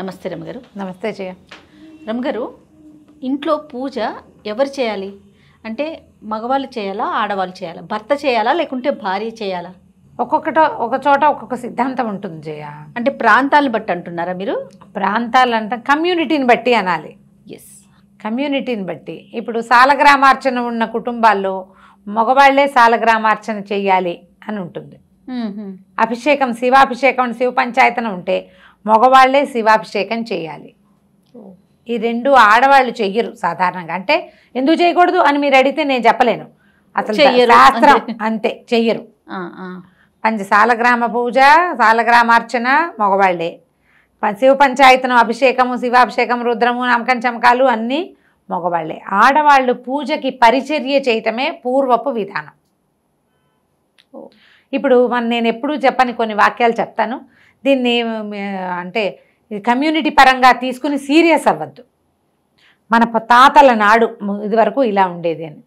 నమస్తే రమగారు నమస్తే జయ రమగారు ఇంట్లో పూజ ఎవరు చేయాలి అంటే మగవాళ్ళు చేయాలా ఆడవాళ్ళు చేయాలా భర్త చేయాలా లేకుంటే భార్య చేయాలా ఒక్కొక్కట ఒక చోట ఒక్కొక్క సిద్ధాంతం ఉంటుంది జయ అంటే ప్రాంతాలను బట్టి అంటున్నారా మీరు ప్రాంతాలు అంటే కమ్యూనిటీని బట్టి అనాలి ఎస్ కమ్యూనిటీని బట్టి ఇప్పుడు సాలగ్రామార్చన ఉన్న కుటుంబాల్లో మగవాళ్లే సాలగ్రామార్చన చేయాలి అని ఉంటుంది అభిషేకం శివాభిషేకం శివ పంచాయతన ఉంటే మగవాళ్లే శివాభిషేకం చేయాలి ఈ రెండు ఆడవాళ్ళు చెయ్యరు సాధారణంగా అంటే ఎందుకు చేయకూడదు అని మీరు అడిగితే నేను చెప్పలేను అసలు శాస్త్రం అంతే చెయ్యరు పంచ సాలగ్రామ పూజ సాలగ్రామార్చన మగవాళ్లే శివ పంచాయతనం అభిషేకము శివాభిషేకం రుద్రము నమ్మకం చమకాలు అన్నీ మగవాళ్లే ఆడవాళ్ళు పూజకి పరిచర్య చేయటమే పూర్వపు విధానం ఇప్పుడు మన నేను ఎప్పుడూ చెప్పని కొన్ని వాక్యాలు చెప్తాను దీన్ని అంటే కమ్యూనిటీ పరంగా తీసుకుని సీరియస్ అవ్వద్దు మన తాతల నాడు ఇదివరకు ఇలా ఉండేది అని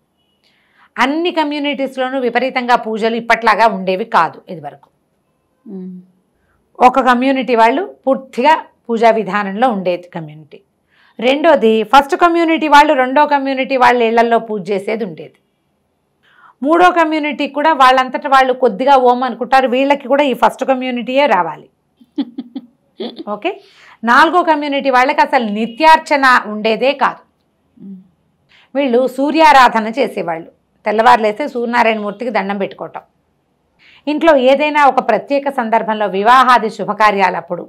అన్ని కమ్యూనిటీస్లోనూ విపరీతంగా పూజలు ఇప్పట్లాగా ఉండేవి కాదు ఇదివరకు ఒక కమ్యూనిటీ వాళ్ళు పూర్తిగా పూజా విధానంలో ఉండేది కమ్యూనిటీ రెండోది ఫస్ట్ కమ్యూనిటీ వాళ్ళు రెండో కమ్యూనిటీ వాళ్ళ ఇళ్లలో పూజ చేసేది ఉండేది మూడో కమ్యూనిటీ కూడా వాళ్ళంతటా వాళ్ళు కొద్దిగా ఓం అనుకుంటారు వీళ్ళకి కూడా ఈ ఫస్ట్ కమ్యూనిటీయే రావాలి ఓకే నాలుగో కమ్యూనిటీ వాళ్ళకి అసలు నిత్యార్చన ఉండేదే కాదు వీళ్ళు సూర్యారాధన చేసేవాళ్ళు తెల్లవారులేస్తే సూర్యనారాయణ మూర్తికి దండం పెట్టుకోవటం ఇంట్లో ఏదైనా ఒక ప్రత్యేక సందర్భంలో వివాహాది శుభకార్యాలప్పుడు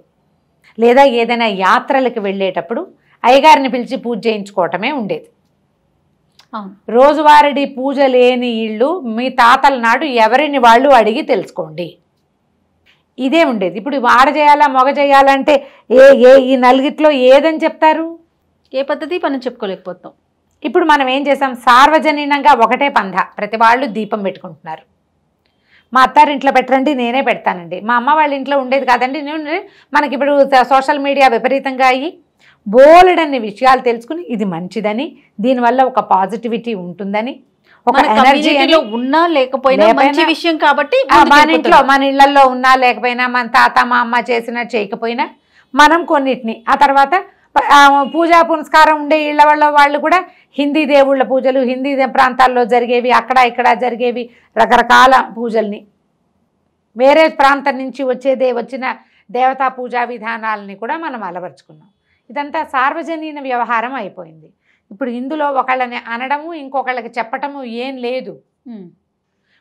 లేదా ఏదైనా యాత్రలకు వెళ్ళేటప్పుడు అయ్యగారిని పిలిచి పూజ చేయించుకోవటమే ఉండేది రోజువారిడి పూజ లేని ఇళ్ళు మీ తాతల నాడు ఎవరిని వాళ్ళు అడిగి తెలుసుకోండి ఇదే ఉండేది ఇప్పుడు వాడ చేయాలా మొగ చేయాలంటే ఏ ఏ ఈ నలుగిట్లో ఏదని చెప్తారు ఏ పద్ధతి మనం చెప్పుకోలేకపోతాం ఇప్పుడు మనం ఏం చేసాం సార్వజనీనంగా ఒకటే పంధ ప్రతి వాళ్ళు దీపం పెట్టుకుంటున్నారు మా అత్తారింట్లో పెట్టరండి నేనే పెడతానండి మా అమ్మ వాళ్ళ ఇంట్లో ఉండేది కాదండి నేను మనకి ఇప్పుడు సోషల్ మీడియా విపరీతంగా అయ్యి బోలెడన్ని విషయాలు తెలుసుకుని ఇది మంచిదని దీనివల్ల ఒక పాజిటివిటీ ఉంటుందని ఒక ఎనర్జీ ఉన్నా లేకపోయినా మంచి విషయం కాబట్టి మన ఇంట్లో మన ఇళ్లలో ఉన్నా లేకపోయినా మన తాత మా అమ్మ చేసినా చేయకపోయినా మనం కొన్నిటిని ఆ తర్వాత పూజా పునస్కారం ఉండే ఇళ్ల వాళ్ళ వాళ్ళు కూడా హిందీ దేవుళ్ళ పూజలు హిందీ ప్రాంతాల్లో జరిగేవి అక్కడ ఇక్కడ జరిగేవి రకరకాల పూజల్ని వేరే ప్రాంతం నుంచి వచ్చేదే వచ్చిన దేవతా పూజా విధానాలని కూడా మనం అలవర్చుకున్నాం ఇదంతా సార్వజనీన వ్యవహారం అయిపోయింది ఇప్పుడు ఇందులో ఒకళ్ళని అనడము ఇంకొకళ్ళకి చెప్పటము ఏం లేదు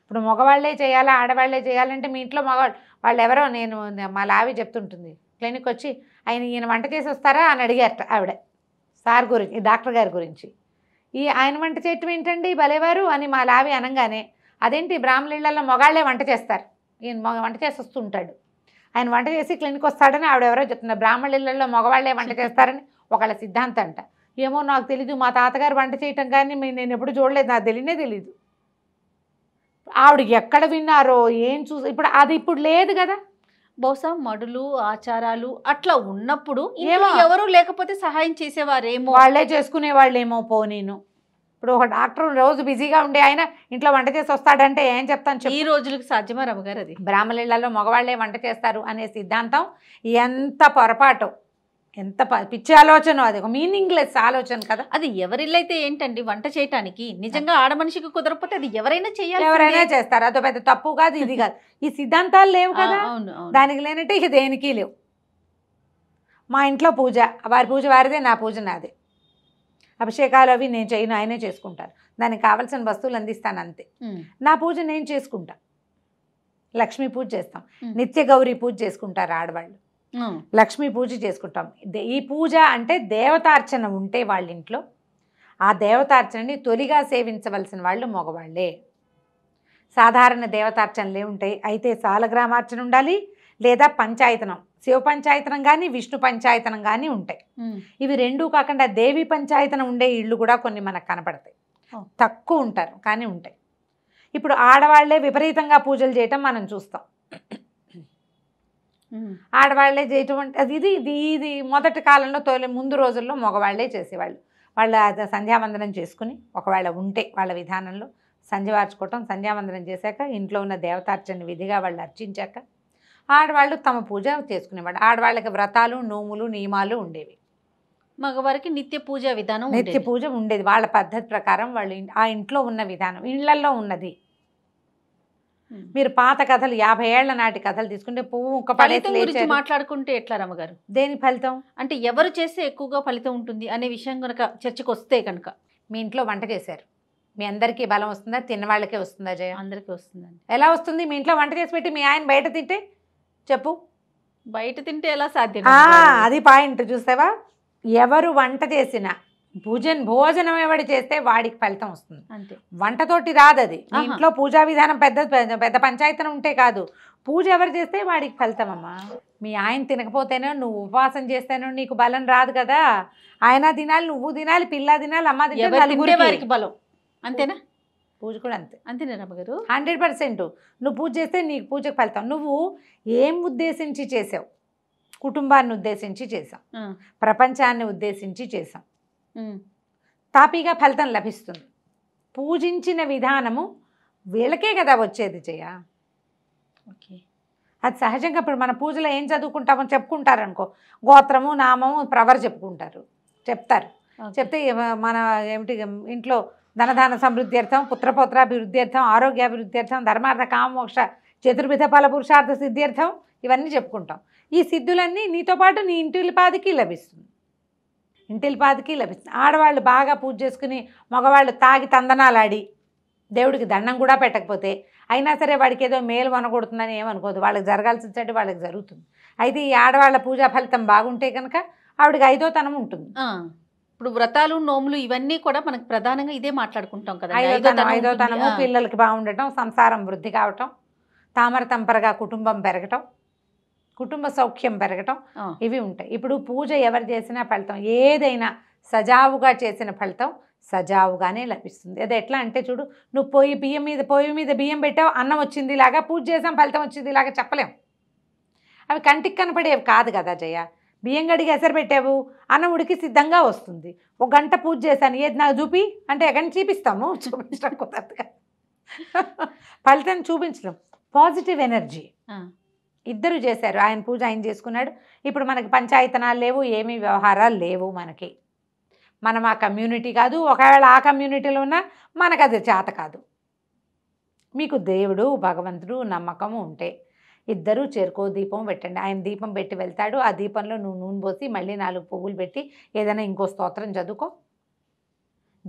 ఇప్పుడు మగవాళ్లే చేయాలా ఆడవాళ్లే చేయాలంటే మీ ఇంట్లో మగవాళ్ళు వాళ్ళు ఎవరో నేను మా లావి చెప్తుంటుంది క్లినిక్ వచ్చి ఆయన ఈయన వంట చేసి వస్తారా అని అడిగారట ఆవిడ సార్ గురించి డాక్టర్ గారి గురించి ఈ ఆయన వంట చేయటం ఏంటండి భలేవారు అని మా లావి అనగానే అదేంటి బ్రాహ్మణిళ్ళల్లో మగాళ్లే వంట చేస్తారు ఈయన మగ వంట చేసి వస్తుంటాడు ఆయన వంట చేసి క్లినిక్ వస్తాడని ఆవిడెవరో చెప్తున్నారు బ్రాహ్మణిళ్ళల్లో మగవాళ్లే వంట చేస్తారని ఒకళ్ళ సిద్ధాంతం అంట ఏమో నాకు తెలీదు మా తాతగారు వంట చేయటం కానీ నేను ఎప్పుడు చూడలేదు నాకు తెలియనే తెలీదు ఆవిడ ఎక్కడ విన్నారో ఏం చూసి ఇప్పుడు అది ఇప్పుడు లేదు కదా బహుశా మడులు ఆచారాలు అట్లా ఉన్నప్పుడు ఏమో ఎవరు లేకపోతే సహాయం చేసేవారేమో వాళ్ళే వాళ్ళేమో పో నేను ఇప్పుడు ఒక డాక్టర్ రోజు బిజీగా ఉండే ఆయన ఇంట్లో వంట చేసి వస్తాడంటే ఏం చెప్తాను ఈ రోజులకు సాధ్యమా గారు అది బ్రాహ్మణిళ్లలో మగవాళ్లే వంట చేస్తారు అనే సిద్ధాంతం ఎంత పొరపాటు ఎంత పిచ్చి ఆలోచన అది ఒక మీనింగ్లెస్ ఆలోచన కదా అది ఎవరిల్లైతే ఏంటండి వంట చేయటానికి నిజంగా ఆడమనిషికి కుదరకపోతే అది ఎవరైనా చేయాలి ఎవరైనా చేస్తారు అదో పెద్ద తప్పు కాదు ఇది కాదు ఈ సిద్ధాంతాలు లేవు కదా దానికి లేనట్టే ఇక దేనికి లేవు మా ఇంట్లో పూజ వారి పూజ వారిదే నా పూజ నాదే అభిషేకాలు అవి నేను చేయను ఆయనే చేసుకుంటారు దానికి కావలసిన వస్తువులు అందిస్తాను అంతే నా పూజ నేను చేసుకుంటా లక్ష్మీ పూజ చేస్తాం నిత్య గౌరీ పూజ చేసుకుంటారు ఆడవాళ్ళు లక్ష్మీ పూజ చేసుకుంటాం ఈ పూజ అంటే దేవతార్చన ఉంటే వాళ్ళ ఇంట్లో ఆ దేవతార్చనని తొలిగా సేవించవలసిన వాళ్ళు మగవాళ్లే సాధారణ దేవతార్చనలే ఉంటాయి అయితే సాలగ్రామార్చన ఉండాలి లేదా పంచాయతనం శివ పంచాయతనం కానీ విష్ణు పంచాయతనం కానీ ఉంటాయి ఇవి రెండూ కాకుండా దేవి పంచాయతనం ఉండే ఇళ్ళు కూడా కొన్ని మనకు కనపడతాయి తక్కువ ఉంటారు కానీ ఉంటాయి ఇప్పుడు ఆడవాళ్లే విపరీతంగా పూజలు చేయటం మనం చూస్తాం ఆడవాళ్లే చేయటం అంటే అది ఇది ఇది ఇది మొదటి కాలంలో తోలే ముందు రోజుల్లో మగవాళ్లే చేసేవాళ్ళు వాళ్ళ సంధ్యావందనం చేసుకుని ఒకవేళ ఉంటే వాళ్ళ విధానంలో సంధ్యవార్చుకోవటం సంధ్యావందనం చేశాక ఇంట్లో ఉన్న దేవతార్చన విధిగా వాళ్ళు అర్చించాక ఆడవాళ్ళు తమ పూజ చేసుకునేవాడు ఆడవాళ్ళకి వ్రతాలు నోములు నియమాలు ఉండేవి మగవారికి నిత్య పూజ విధానం నిత్య పూజ ఉండేది వాళ్ళ పద్ధతి ప్రకారం వాళ్ళు ఆ ఇంట్లో ఉన్న విధానం ఇళ్లలో ఉన్నది మీరు పాత కథలు యాభై ఏళ్ల నాటి కథలు తీసుకుంటే పువ్వు ఒక ఫలితం గురించి మాట్లాడుకుంటే ఎట్లా రమ్మగారు దేని ఫలితం అంటే ఎవరు చేస్తే ఎక్కువగా ఫలితం ఉంటుంది అనే విషయం కనుక చర్చకు వస్తే కనుక మీ ఇంట్లో వంట చేశారు మీ అందరికీ బలం వస్తుందా తినవాళ్ళకే వస్తుందా జయ అందరికీ వస్తుందండి ఎలా వస్తుంది మీ ఇంట్లో వంట చేసి పెట్టి మీ ఆయన బయట తింటే చెప్పు బయట తింటే ఎలా సాధ్యం అది పాయింట్ చూసావా ఎవరు వంట చేసినా భుజన్ భోజనం ఎవడి చేస్తే వాడికి ఫలితం వస్తుంది అంతే వంటతోటి రాదు అది ఇంట్లో పూజా విధానం పెద్ద పెద్ద పంచాయతీ ఉంటే కాదు పూజ ఎవరు చేస్తే వాడికి ఫలితం అమ్మా మీ ఆయన తినకపోతేనే నువ్వు ఉపవాసం చేస్తేనో నీకు బలం రాదు కదా ఆయన తినాలి నువ్వు తినాలి పిల్ల తినాలి అమ్మ తినాలి బలం అంతేనా పూజ కూడా అంతే అంతేనా అమ్మగారు హండ్రెడ్ పర్సెంట్ నువ్వు పూజ చేస్తే నీకు పూజకు ఫలితం నువ్వు ఏం ఉద్దేశించి చేసావు కుటుంబాన్ని ఉద్దేశించి చేసాం ప్రపంచాన్ని ఉద్దేశించి చేసాం తాపీగా ఫలితం లభిస్తుంది పూజించిన విధానము వీళ్ళకే కదా వచ్చేది జయ ఓకే అది సహజంగా ఇప్పుడు మన పూజలో ఏం చదువుకుంటామో చెప్పుకుంటారనుకో గోత్రము నామము ప్రవర్ చెప్పుకుంటారు చెప్తారు చెప్తే మన ఏమిటి ఇంట్లో ధనధాన సమృద్ధి అర్థం అభివృద్ధి అర్థం ఆరోగ్యాభివృద్ధి అర్థం ధర్మార్థ కామోక్ష చతుర్విధ ఫల పురుషార్థ సిద్ధ్యర్థం ఇవన్నీ చెప్పుకుంటాం ఈ సిద్ధులన్నీ నీతో పాటు నీ ఇంటి పాదికి లభిస్తుంది ఇంటిల్పాదికి లభిస్తుంది ఆడవాళ్ళు బాగా పూజ చేసుకుని మగవాళ్ళు తాగి తందనాలాడి దేవుడికి దండం కూడా పెట్టకపోతే అయినా సరే వాడికి ఏదో మేలు వనకూడుతుందని ఏమనుకోదు వాళ్ళకి జరగాల్సిన చెడ్డ వాళ్ళకి జరుగుతుంది అయితే ఈ ఆడవాళ్ళ పూజా ఫలితం బాగుంటే కనుక ఆవిడకి ఐదో తనం ఉంటుంది ఇప్పుడు వ్రతాలు నోములు ఇవన్నీ కూడా మనకు ప్రధానంగా ఇదే మాట్లాడుకుంటాం కదా ఐదో తనము పిల్లలకి బాగుండటం సంసారం వృద్ధి కావటం తామర తంపరగా కుటుంబం పెరగటం కుటుంబ సౌఖ్యం పెరగటం ఇవి ఉంటాయి ఇప్పుడు పూజ ఎవరు చేసినా ఫలితం ఏదైనా సజావుగా చేసిన ఫలితం సజావుగానే లభిస్తుంది అది ఎట్లా అంటే చూడు నువ్వు పొయ్యి బియ్యం మీద పొయ్యి మీద బియ్యం పెట్టావు అన్నం వచ్చింది ఇలాగా పూజ చేసాం ఫలితం వచ్చింది ఇలాగా చెప్పలేం అవి కంటికి కనపడేవి కాదు కదా జయ బియ్యం గడిగి ఎసరు పెట్టావు అన్నం ఉడికి సిద్ధంగా వస్తుంది ఒక గంట పూజ చేశాను ఏది నాకు చూపి అంటే ఎక్కడ చూపిస్తాము చూపించడం కుదరదు ఫలితం చూపించడం పాజిటివ్ ఎనర్జీ ఇద్దరు చేశారు ఆయన పూజ ఆయన చేసుకున్నాడు ఇప్పుడు మనకి పంచాయతనాలు లేవు ఏమీ వ్యవహారాలు లేవు మనకి మనం ఆ కమ్యూనిటీ కాదు ఒకవేళ ఆ కమ్యూనిటీలో ఉన్నా మనకు అది చేత కాదు మీకు దేవుడు భగవంతుడు నమ్మకము ఉంటే ఇద్దరూ చేరుకో దీపం పెట్టండి ఆయన దీపం పెట్టి వెళ్తాడు ఆ దీపంలో నువ్వు నూనె పోసి మళ్ళీ నాలుగు పువ్వులు పెట్టి ఏదైనా ఇంకో స్తోత్రం చదువుకో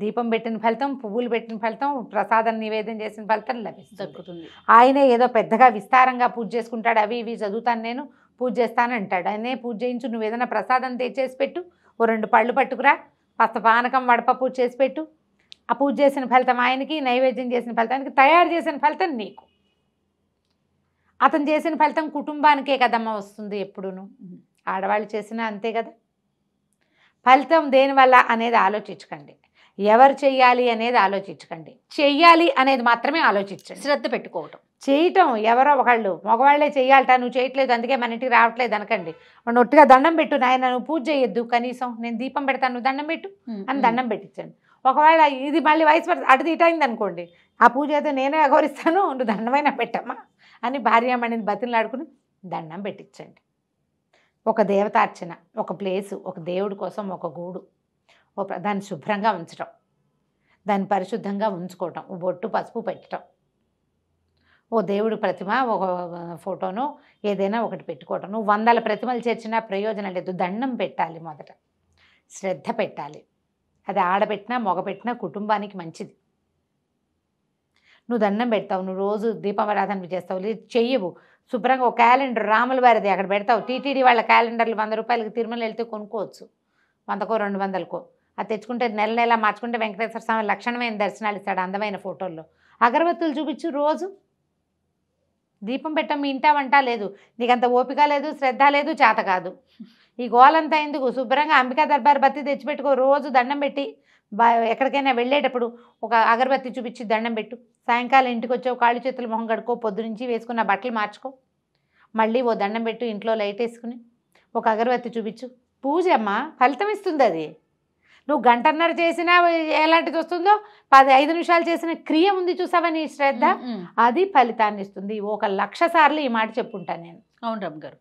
దీపం పెట్టిన ఫలితం పువ్వులు పెట్టిన ఫలితం ప్రసాదం నివేదన చేసిన ఫలితం లభిస్తుంది ఆయన ఏదో పెద్దగా విస్తారంగా పూజ చేసుకుంటాడు అవి ఇవి చదువుతాను నేను పూజ చేస్తాను అంటాడు ఆయనే పూజ చేయించు నువ్వు ఏదైనా ప్రసాదం తెచ్చేసి పెట్టు ఓ రెండు పళ్ళు పట్టుకురా పస్త పానకం వడప పూజ చేసి పెట్టు ఆ పూజ చేసిన ఫలితం ఆయనకి నైవేద్యం చేసిన ఫలితానికి తయారు చేసిన ఫలితం నీకు అతను చేసిన ఫలితం కుటుంబానికే కదమ్మ వస్తుంది ఎప్పుడును ఆడవాళ్ళు చేసినా అంతే కదా ఫలితం దేనివల్ల అనేది ఆలోచించకండి ఎవరు చేయాలి అనేది ఆలోచించకండి చెయ్యాలి అనేది మాత్రమే ఆలోచించండి శ్రద్ధ పెట్టుకోవటం చేయటం ఎవరో ఒకళ్ళు మగవాళ్లే చేయాలట నువ్వు చేయట్లేదు అందుకే మన ఇంటికి రావట్లేదు అనకండి మనం ఒట్టిగా దండం పెట్టు నాయన నువ్వు పూజ చేయొద్దు కనీసం నేను దీపం పెడతాను నువ్వు దండం పెట్టు అని దండం పెట్టించండి ఒకవేళ ఇది మళ్ళీ వయసు పడుతుంది అటు తీటైంది అనుకోండి ఆ పూజ అయితే నేనే అఘోరిస్తాను నువ్వు దండమైనా పెట్టమ్మా అని భార్యామణిని బతిలాడుకుని దండం పెట్టించండి ఒక దేవతార్చన ఒక ప్లేసు ఒక దేవుడి కోసం ఒక గూడు ఓ దాన్ని శుభ్రంగా ఉంచటం దాన్ని పరిశుద్ధంగా ఉంచుకోవటం ఓ బొట్టు పసుపు పెట్టడం ఓ దేవుడు ప్రతిమ ఒక ఫోటోను ఏదైనా ఒకటి పెట్టుకోవటం నువ్వు వందల ప్రతిమలు చేర్చినా ప్రయోజనం లేదు దండం పెట్టాలి మొదట శ్రద్ధ పెట్టాలి అది ఆడపెట్టినా మగపెట్టినా కుటుంబానికి మంచిది నువ్వు దండం పెడతావు నువ్వు రోజు దీపారాధన చేస్తావు లేదు చెయ్యవు శుభ్రంగా ఒక క్యాలెండర్ రాముల వారిది అక్కడ పెడతావు టీటీడీ వాళ్ళ క్యాలెండర్లు వంద రూపాయలకి తిరుమల వెళ్తే కొనుక్కోవచ్చు వందకో రెండు వందలకో అది తెచ్చుకుంటే నెల నెల మార్చుకుంటే వెంకటేశ్వర స్వామి లక్షణమైన దర్శనాలు ఇస్తాడు అందమైన ఫోటోల్లో అగరబత్తులు చూపించు రోజు దీపం పెట్టం మీ ఇంటా వంట లేదు నీకంత ఓపిక లేదు శ్రద్ధ లేదు చేత కాదు ఈ గోలంతా ఎందుకు శుభ్రంగా అంబికా దర్బార్ బత్తి తెచ్చిపెట్టుకో రోజు దండం పెట్టి ఎక్కడికైనా వెళ్ళేటప్పుడు ఒక అగరబత్తి చూపించి దండం పెట్టు సాయంకాలం ఇంటికి వచ్చావు కాళ్ళు చేతులు మొహం కడుకో పొద్దు నుంచి వేసుకున్న బట్టలు మార్చుకో మళ్ళీ ఓ దండం పెట్టు ఇంట్లో లైట్ వేసుకుని ఒక అగరబత్తి చూపించు పూజ అమ్మ ఫలితం ఇస్తుంది అది నువ్వు గంటన్నర చేసినా ఎలాంటిది వస్తుందో పది ఐదు నిమిషాలు చేసిన క్రియ ఉంది చూసావా నీ శ్రద్ధ అది ఫలితాన్ని ఇస్తుంది ఒక లక్ష సార్లు ఈ మాట చెప్పుంటాను నేను అవును రమ్ గారు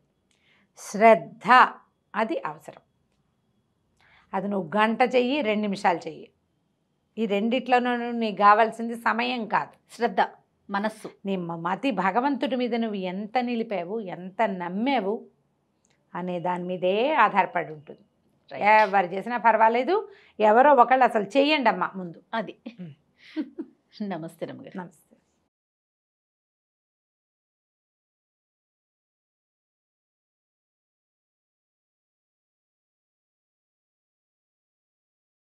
శ్రద్ధ అది అవసరం అది నువ్వు గంట చెయ్యి రెండు నిమిషాలు చెయ్యి ఈ రెండిట్లోనూ నీకు కావాల్సింది సమయం కాదు శ్రద్ధ మనస్సు నీ మతి భగవంతుడి మీద నువ్వు ఎంత నిలిపావు ఎంత నమ్మావు అనే దాని మీదే ఆధారపడి ఉంటుంది ఎవరు చేసినా పర్వాలేదు ఎవరో ఒకళ్ళు అసలు చేయండి అమ్మా ముందు అది నమస్తే నమ్మగారు నమస్తే